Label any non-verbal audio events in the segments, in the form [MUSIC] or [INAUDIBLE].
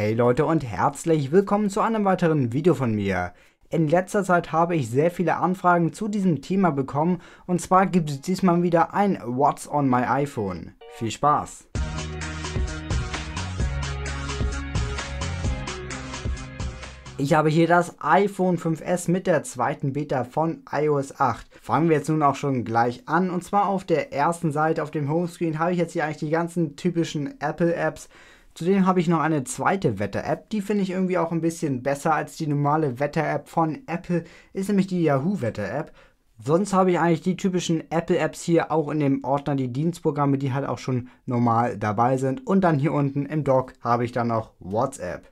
Hey Leute und herzlich willkommen zu einem weiteren Video von mir. In letzter Zeit habe ich sehr viele Anfragen zu diesem Thema bekommen und zwar gibt es diesmal wieder ein What's on my iPhone. Viel Spaß! Ich habe hier das iPhone 5S mit der zweiten Beta von iOS 8. Fangen wir jetzt nun auch schon gleich an. Und zwar auf der ersten Seite auf dem Homescreen habe ich jetzt hier eigentlich die ganzen typischen Apple-Apps Zudem habe ich noch eine zweite Wetter-App, die finde ich irgendwie auch ein bisschen besser als die normale Wetter-App von Apple, ist nämlich die Yahoo Wetter-App. Sonst habe ich eigentlich die typischen Apple-Apps hier auch in dem Ordner, die Dienstprogramme, die halt auch schon normal dabei sind. Und dann hier unten im Dock habe ich dann noch WhatsApp.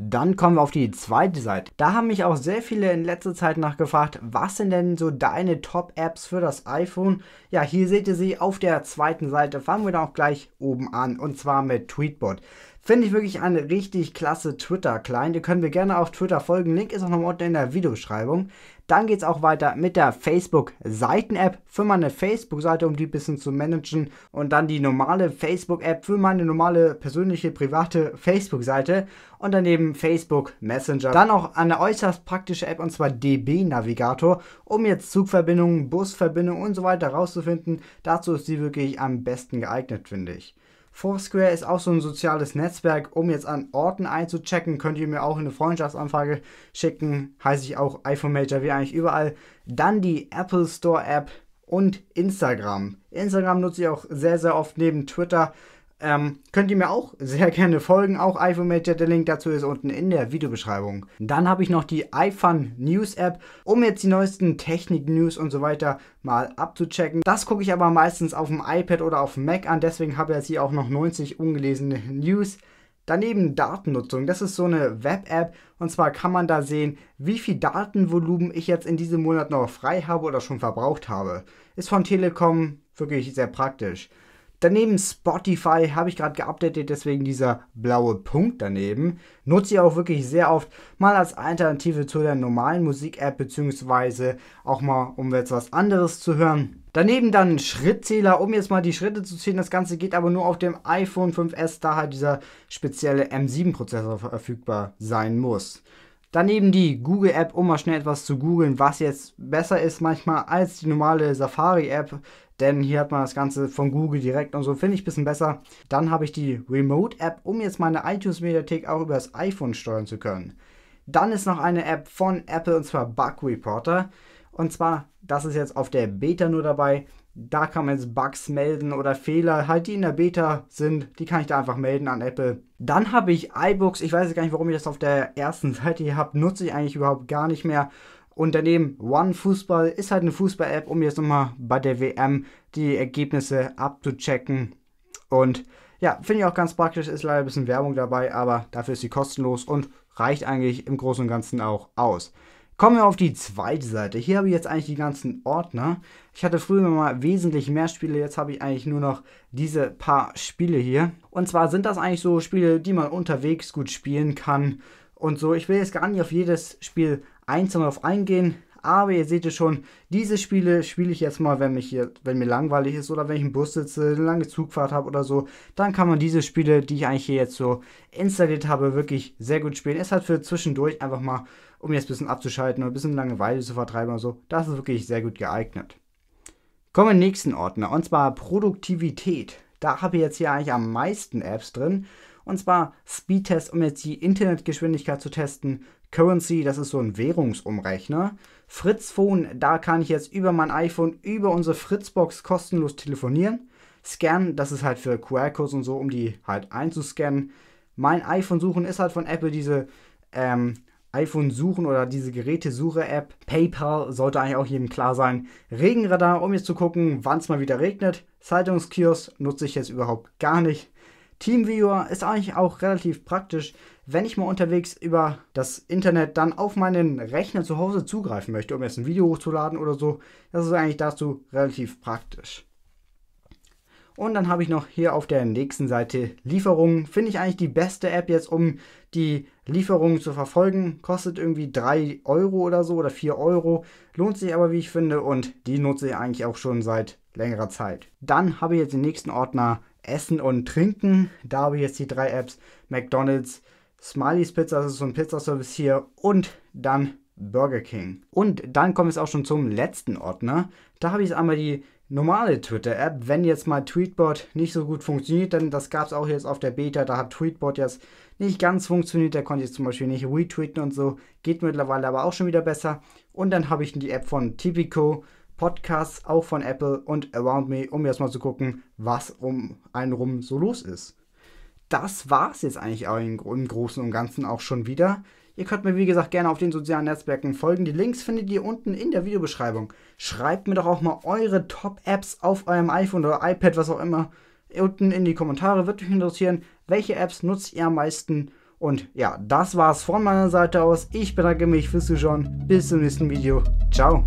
Dann kommen wir auf die zweite Seite. Da haben mich auch sehr viele in letzter Zeit nachgefragt, was sind denn so deine Top-Apps für das iPhone? Ja, hier seht ihr sie auf der zweiten Seite. Fangen wir dann auch gleich oben an und zwar mit Tweetbot. Finde ich wirklich eine richtig klasse Twitter-Client. Ihr könnt mir gerne auf Twitter folgen. Link ist auch noch unten in der Videobeschreibung. Dann geht es auch weiter mit der Facebook-Seiten-App für meine Facebook-Seite, um die ein bisschen zu managen. Und dann die normale Facebook-App für meine normale persönliche private Facebook-Seite. Und daneben Facebook Messenger. Dann auch eine äußerst praktische App und zwar DB Navigator, um jetzt Zugverbindungen, Busverbindungen und so weiter rauszufinden. Dazu ist sie wirklich am besten geeignet, finde ich. Foursquare ist auch so ein soziales Netzwerk, um jetzt an Orten einzuchecken. Könnt ihr mir auch eine Freundschaftsanfrage schicken. Heiße ich auch iPhone Major wie eigentlich überall. Dann die Apple Store App und Instagram. Instagram nutze ich auch sehr, sehr oft neben Twitter. Ähm, könnt ihr mir auch sehr [LAUGHS] gerne folgen, auch iPhone-Major, der Link dazu ist unten in der Videobeschreibung. Dann habe ich noch die iPhone News App, um jetzt die neuesten Technik-News und so weiter mal abzuchecken. Das gucke ich aber meistens auf dem iPad oder auf dem Mac an, deswegen habe ich jetzt hier auch noch 90 ungelesene News. Daneben Datennutzung. Das ist so eine Web-App und zwar kann man da sehen, wie viel Datenvolumen ich jetzt in diesem Monat noch frei habe oder schon verbraucht habe. Ist von Telekom wirklich sehr praktisch. Daneben Spotify habe ich gerade geupdatet, deswegen dieser blaue Punkt daneben. Nutze ich auch wirklich sehr oft mal als Alternative zu der normalen Musik-App, beziehungsweise auch mal, um jetzt was anderes zu hören. Daneben dann Schrittzähler, um jetzt mal die Schritte zu zählen. Das Ganze geht aber nur auf dem iPhone 5S, da halt dieser spezielle M7-Prozessor verfügbar sein muss. Daneben die Google-App, um mal schnell etwas zu googeln, was jetzt besser ist manchmal als die normale Safari-App, denn hier hat man das Ganze von Google direkt und so, finde ich ein bisschen besser. Dann habe ich die Remote-App, um jetzt meine iTunes-Mediathek auch über das iPhone steuern zu können. Dann ist noch eine App von Apple und zwar Bug Reporter. Und zwar, das ist jetzt auf der Beta nur dabei. Da kann man jetzt Bugs melden oder Fehler, halt die in der Beta sind, die kann ich da einfach melden an Apple. Dann habe ich iBooks, ich weiß gar nicht, warum ich das auf der ersten Seite hier habe, nutze ich eigentlich überhaupt gar nicht mehr. Unternehmen daneben One Fußball ist halt eine Fußball-App, um jetzt nochmal bei der WM die Ergebnisse abzuchecken. Und ja, finde ich auch ganz praktisch, ist leider ein bisschen Werbung dabei, aber dafür ist sie kostenlos und reicht eigentlich im Großen und Ganzen auch aus. Kommen wir auf die zweite Seite. Hier habe ich jetzt eigentlich die ganzen Ordner. Ich hatte früher mal wesentlich mehr Spiele, jetzt habe ich eigentlich nur noch diese paar Spiele hier. Und zwar sind das eigentlich so Spiele, die man unterwegs gut spielen kann und so. Ich will jetzt gar nicht auf jedes Spiel einzeln darauf eingehen. Aber ihr seht ja schon, diese Spiele spiele ich jetzt mal, wenn, mich hier, wenn mir langweilig ist oder wenn ich im Bus sitze, eine lange Zugfahrt habe oder so. Dann kann man diese Spiele, die ich eigentlich hier jetzt so installiert habe, wirklich sehr gut spielen. Es hat für zwischendurch einfach mal, um jetzt ein bisschen abzuschalten oder ein bisschen Langeweile zu vertreiben oder so, das ist wirklich sehr gut geeignet. Kommen wir im nächsten Ordner und zwar Produktivität. Da habe ich jetzt hier eigentlich am meisten Apps drin. Und zwar Speedtest, um jetzt die Internetgeschwindigkeit zu testen, Currency, das ist so ein Währungsumrechner. Fritzphone, da kann ich jetzt über mein iPhone, über unsere Fritzbox kostenlos telefonieren. Scan, das ist halt für QR-Codes und so, um die halt einzuscannen. Mein iPhone suchen ist halt von Apple diese ähm, iPhone suchen oder diese Gerätesuche-App. PayPal sollte eigentlich auch jedem klar sein. Regenradar, um jetzt zu gucken, wann es mal wieder regnet. Zeitungskiosk nutze ich jetzt überhaupt gar nicht. Teamviewer ist eigentlich auch relativ praktisch, wenn ich mal unterwegs über das Internet dann auf meinen Rechner zu Hause zugreifen möchte, um jetzt ein Video hochzuladen oder so. Das ist eigentlich dazu relativ praktisch. Und dann habe ich noch hier auf der nächsten Seite Lieferungen. Finde ich eigentlich die beste App jetzt, um die Lieferungen zu verfolgen. Kostet irgendwie 3 Euro oder so oder 4 Euro. Lohnt sich aber, wie ich finde, und die nutze ich eigentlich auch schon seit längerer Zeit. Dann habe ich jetzt den nächsten Ordner Essen und Trinken. Da habe ich jetzt die drei Apps: McDonald's, Smiley's Pizza, das ist so ein Pizzaservice hier, und dann Burger King. Und dann kommen wir auch schon zum letzten Ordner. Da habe ich einmal die normale Twitter-App. Wenn jetzt mal Tweetbot nicht so gut funktioniert, denn das gab es auch jetzt auf der Beta, da hat Tweetbot jetzt nicht ganz funktioniert, da konnte ich zum Beispiel nicht retweeten und so. Geht mittlerweile aber auch schon wieder besser. Und dann habe ich die App von Tipico Podcasts, auch von Apple und Around Me, um erstmal zu gucken, was um einen rum so los ist. Das war's jetzt eigentlich auch im Großen und Ganzen auch schon wieder. Ihr könnt mir wie gesagt gerne auf den sozialen Netzwerken folgen. Die Links findet ihr unten in der Videobeschreibung. Schreibt mir doch auch mal eure Top-Apps auf eurem iPhone oder iPad, was auch immer, unten in die Kommentare. Wird mich interessieren, welche Apps nutzt ihr am meisten. Und ja, das war's von meiner Seite aus. Ich bedanke mich fürs Zuschauen. Bis zum nächsten Video. Ciao.